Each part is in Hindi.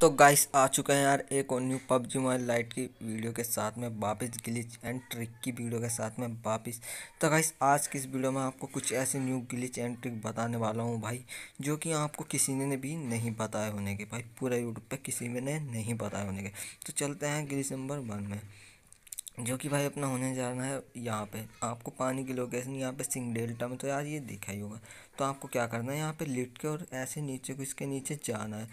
तो गाइस आ चुके हैं यार एक और न्यू पबजी मोबाइल लाइट की वीडियो के साथ में वापस ग्लिच एंड ट्रिक की वीडियो के साथ में वापस तो गाइस आज की इस वीडियो में आपको कुछ ऐसे न्यू ग्लिच एंड ट्रिक बताने वाला हूँ भाई जो कि आपको किसी ने भी नहीं बताए होने के भाई पूरे यूट्यूब पे किसी ने नहीं बताए होने के तो चलते हैं ग्लिच नंबर वन में जो कि भाई अपना होने जा रहा है यहाँ पे आपको पानी की लोकेशन यहाँ पे सिंह डेल्टा में तो यार ये देखा ही होगा तो आपको क्या करना है यहाँ पे लिट के और ऐसे नीचे को इसके नीचे जाना है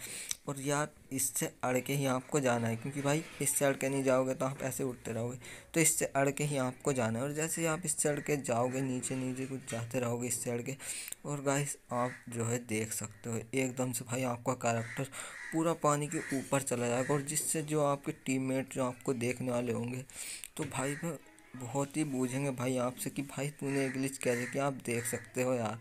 और यार इससे अड़ के ही आपको जाना है क्योंकि भाई इससे अड़ के नहीं जाओगे तो आप ऐसे उठते रहोगे तो इससे अड़ के ही आपको जाना है और जैसे ही आप इससे अड़ के जाओगे नीचे नीचे कुछ जाते रहोगे इससे अड़ के और गाइस आप जो है देख सकते हो एकदम से भाई आपका कैरेक्टर पूरा पानी के ऊपर चला जाएगा और जिससे जो आपके टीम जो आपको देखने वाले होंगे तो भाई बहुत ही बूझेंगे भाई आपसे कि भाई तूने कह दिया कि आप देख सकते हो यार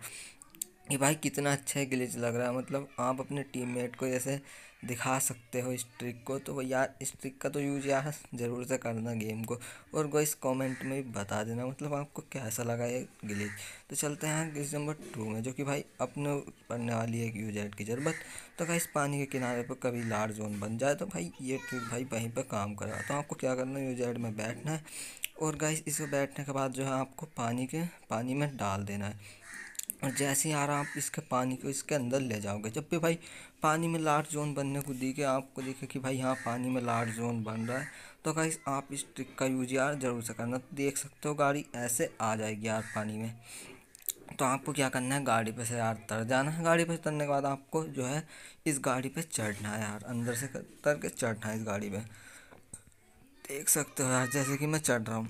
कि भाई कितना अच्छा ग्लिच लग रहा है मतलब आप अपने टीममेट को जैसे दिखा सकते हो इस ट्रिक को तो यार इस ट्रिक का तो यूज यार ज़रूर से करना गेम को और वो इस कमेंट में बता देना मतलब आपको कैसा लगा ये ग्लिच तो चलते हैं ग्लिच नंबर टू में जो कि भाई अपने पढ़ने वाली है यूजेट की ज़रूरत तो इस पानी के किनारे पर कभी लार्ज जोन बन जाए तो भाई ये ट्रिक भाई वहीं पर काम करा तो आपको क्या करना है यूजेट में बैठना है और गाइस इसको बैठने के बाद जो है आपको पानी के पानी में डाल देना है और जैसे ही यार आप इसके पानी को इसके अंदर ले जाओगे जब भी भाई पानी में लार्ज जोन बनने को दिखे आपको देखे कि भाई हाँ पानी में लार्ज जोन बन रहा है तो गाइस आप इस ट्रिक का यूज यार ज़रूर से करना देख सकते हो गाड़ी ऐसे आ जाएगी यार पानी में तो आपको क्या करना है गाड़ी पे से यार तर जाना है गाड़ी पे तरने के बाद आपको जो है इस गाड़ी पे चढ़ना है यार अंदर से तर के चढ़ना है इस गाड़ी पे देख सकते हो यार जैसे कि मैं चढ़ रहा हूँ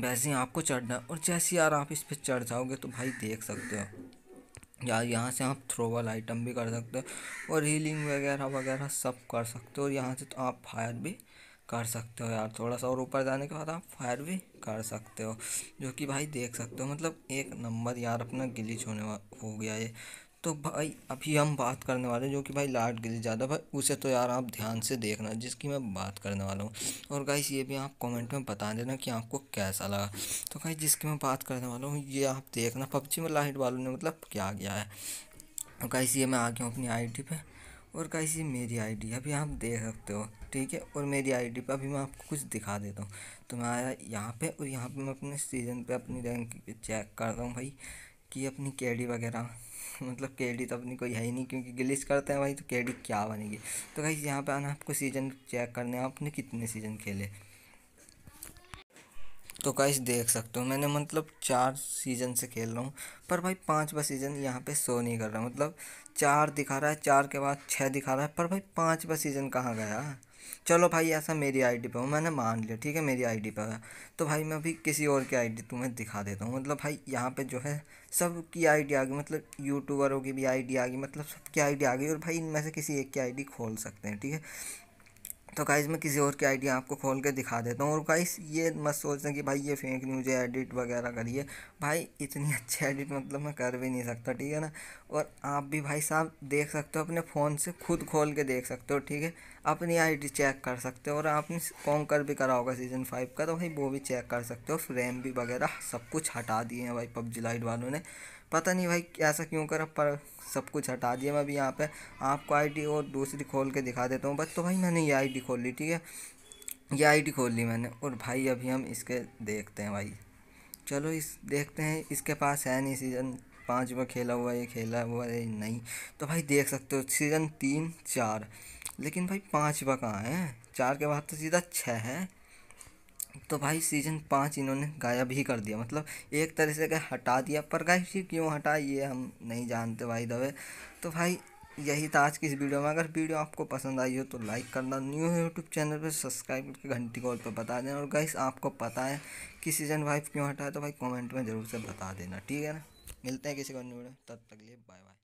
वैसे ही आपको चढ़ना है और जैसे यार आप इस पर चढ़ जाओगे तो भाई देख सकते हो यार यहाँ से आप थ्रोवल आइटम भी कर सकते हो और हीलिंग वगैरह वगैरह सब कर सकते हो और यहाँ से तो आप फायर भी कर सकते हो यार थोड़ा सा और ऊपर जाने के बाद आप फायर भी कर सकते हो जो कि भाई देख सकते हो मतलब एक नंबर यार अपना गिलीच होने हो गया ये तो भाई अभी हम बात करने वाले हैं जो कि भाई लाट गिरी ज़्यादा भाई उसे तो यार आप ध्यान से देखना जिसकी मैं बात करने वाला हूँ और गाइस ये भी आप कमेंट में बता देना कि आपको कैसा लगा तो गाइस जिसकी मैं बात करने वाला हूँ ये आप देखना पबजी में लाइट वालों ने मतलब क्या किया है और गाइस ये मैं आ गया हूँ अपनी डी पे और गाइस ये मेरी डी अभी आप देख सकते हो ठीक है और मेरी डी पे अभी मैं आपको कुछ दिखा देता हूँ तो मैं आया यहाँ पर और यहाँ पर मैं अपने सीज़न पर अपनी रैंक चेक कर रहा हूँ भाई कि अपनी कैडी वगैरह मतलब कैडी तो अपनी कोई है ही नहीं क्योंकि गिलिश करते हैं भाई तो कैडी क्या बनेगी तो भाई यहाँ पर आना आपको सीज़न चेक करने आपने कितने सीज़न खेले तो गाइस देख सकते हो मैंने मतलब चार सीज़न से खेल रहा हूँ पर भाई पाँचवा सीज़न यहाँ पे शो नहीं कर रहा मतलब चार दिखा रहा है चार के बाद छः दिखा रहा है पर भाई पाँचवा सीज़न कहाँ गया चलो भाई ऐसा मेरी आईडी पे हो मैंने मान लिया ठीक है मेरी आईडी पे है तो भाई मैं अभी किसी और की आईडी तुम्हें दिखा देता हूँ मतलब भाई यहाँ पे जो है सब की आईडी आ गई मतलब यूट्यूबरों की भी आईडी आ गई मतलब सबकी आईडी आ गई और भाई इनमें से किसी एक की आईडी खोल सकते हैं ठीक है तो गाइज़ मैं किसी और की आइडिया आपको खोल के दिखा देता हूँ और गाइस ये मत हैं कि भाई ये फेंक न्यूज है एडिट वगैरह करिए भाई इतनी अच्छी एडिट मतलब मैं कर भी नहीं सकता ठीक है ना और आप भी भाई साहब देख सकते हो अपने फ़ोन से खुद खोल के देख सकते हो ठीक है अपनी आईडी चेक कर सकते हो और आपने कॉन्कर भी करा होगा सीज़न फाइव का तो भाई वो भी चेक कर सकते हो फ्रेम भी वगैरह सब कुछ हटा दिए हैं भाई पबजी लाइट वालों ने पता नहीं भाई ऐसा क्यों करा पर सब कुछ हटा दिया मैं अभी यहाँ पे आपको आईडी और दूसरी खोल के दिखा देता हूँ बस तो भाई मैंने ये आईडी खोल ली ठीक है ये आईडी खोल ली मैंने और भाई अभी हम इसके देखते हैं भाई चलो इस देखते हैं इसके पास है नहीं सीज़न पाँच में खेला हुआ ये खेला हुआ ये नहीं तो भाई देख सकते हो सीज़न तीन चार लेकिन भाई पाँच बार कहाँ है चार के बाद तो सीधा छः है तो भाई सीजन पाँच इन्होंने गायब ही कर दिया मतलब एक तरह से हटा दिया पर गाय क्यों हटा ये हम नहीं जानते भाई दवे तो भाई यही था आज की इस वीडियो में अगर वीडियो आपको पसंद आई हो तो लाइक करना न्यू यूट्यूब चैनल पर सब्सक्राइब करके घंटी कॉल पर बता देना और गाइस आपको पता है कि सीजन फाइव क्यों है तो भाई कमेंट में ज़रूर से बता देना ठीक है ना मिलते हैं किसी को न्यू वीडियो तब तक लिए बाय बाय